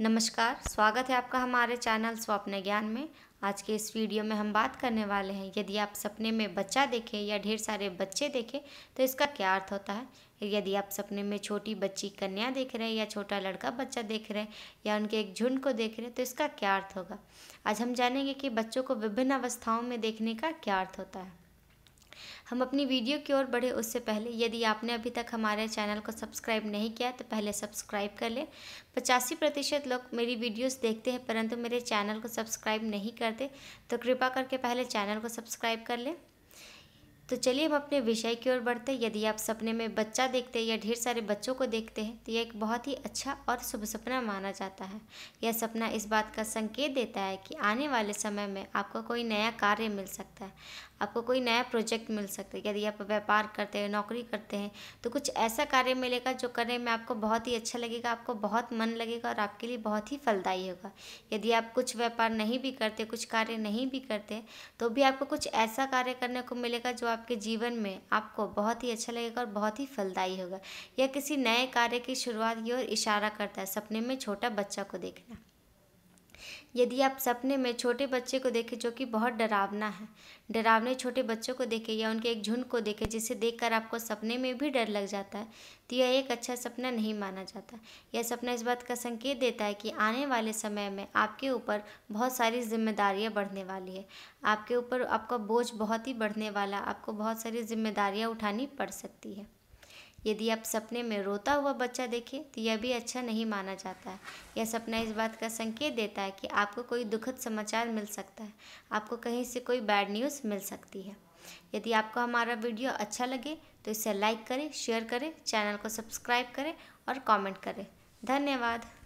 नमस्कार स्वागत है आपका हमारे चैनल स्वप्न ज्ञान में आज के इस वीडियो में हम बात करने वाले हैं यदि आप सपने में बच्चा देखें या ढेर सारे बच्चे देखें तो इसका क्या अर्थ होता है यदि आप सपने में छोटी बच्ची कन्या देख रहे हैं या छोटा लड़का बच्चा देख रहे हैं या उनके एक झुंड को देख रहे हैं तो इसका क्या अर्थ होगा आज हम जानेंगे कि बच्चों को विभिन्न अवस्थाओं में देखने का क्या अर्थ होता है हम अपनी वीडियो की ओर बढ़े उससे पहले यदि आपने अभी तक हमारे चैनल को सब्सक्राइब नहीं किया तो पहले सब्सक्राइब कर लें पचासी प्रतिशत लोग मेरी वीडियोस देखते हैं परंतु मेरे चैनल को सब्सक्राइब नहीं करते तो कृपा करके पहले चैनल को सब्सक्राइब कर लें तो चलिए हम अपने विषय की ओर बढ़ते हैं यदि आप सपने में बच्चा देखते हैं या ढेर सारे बच्चों को देखते हैं तो यह एक बहुत ही अच्छा और शुभ सपना माना जाता है यह सपना इस बात का संकेत देता है कि आने वाले समय में आपको कोई नया कार्य मिल सकता है आपको कोई नया प्रोजेक्ट मिल सकता है यदि आप व्यापार करते हैं नौकरी करते हैं तो कुछ ऐसा कार्य मिलेगा जो करने में आपको बहुत ही अच्छा लगेगा आपको बहुत मन लगेगा और आपके लिए बहुत ही फलदायी होगा यदि आप कुछ व्यापार नहीं भी करते कुछ कार्य नहीं भी करते तो भी आपको कुछ ऐसा कार्य करने को मिलेगा जो आप आपके जीवन में आपको बहुत ही अच्छा लगेगा और बहुत ही फलदायी होगा यह किसी नए कार्य की शुरुआत की ओर इशारा करता है सपने में छोटा बच्चा को देखना यदि आप सपने में छोटे बच्चे को देखें जो कि बहुत डरावना है डरावने छोटे बच्चों को देखें या उनके एक झुंड को देखें जिसे देखकर आपको सपने में भी डर लग जाता है तो यह एक अच्छा सपना नहीं माना जाता यह सपना इस बात का संकेत देता है कि आने वाले समय में आपके ऊपर बहुत सारी जिम्मेदारियाँ बढ़ने वाली है आपके ऊपर आपका बोझ बहुत ही बढ़ने वाला आपको बहुत सारी जिम्मेदारियाँ उठानी पड़ सकती है यदि आप सपने में रोता हुआ बच्चा देखें तो यह भी अच्छा नहीं माना जाता है यह सपना इस बात का संकेत देता है कि आपको कोई दुखद समाचार मिल सकता है आपको कहीं से कोई बैड न्यूज़ मिल सकती है यदि आपको हमारा वीडियो अच्छा लगे तो इसे लाइक करें शेयर करें चैनल को सब्सक्राइब करें और कॉमेंट करें धन्यवाद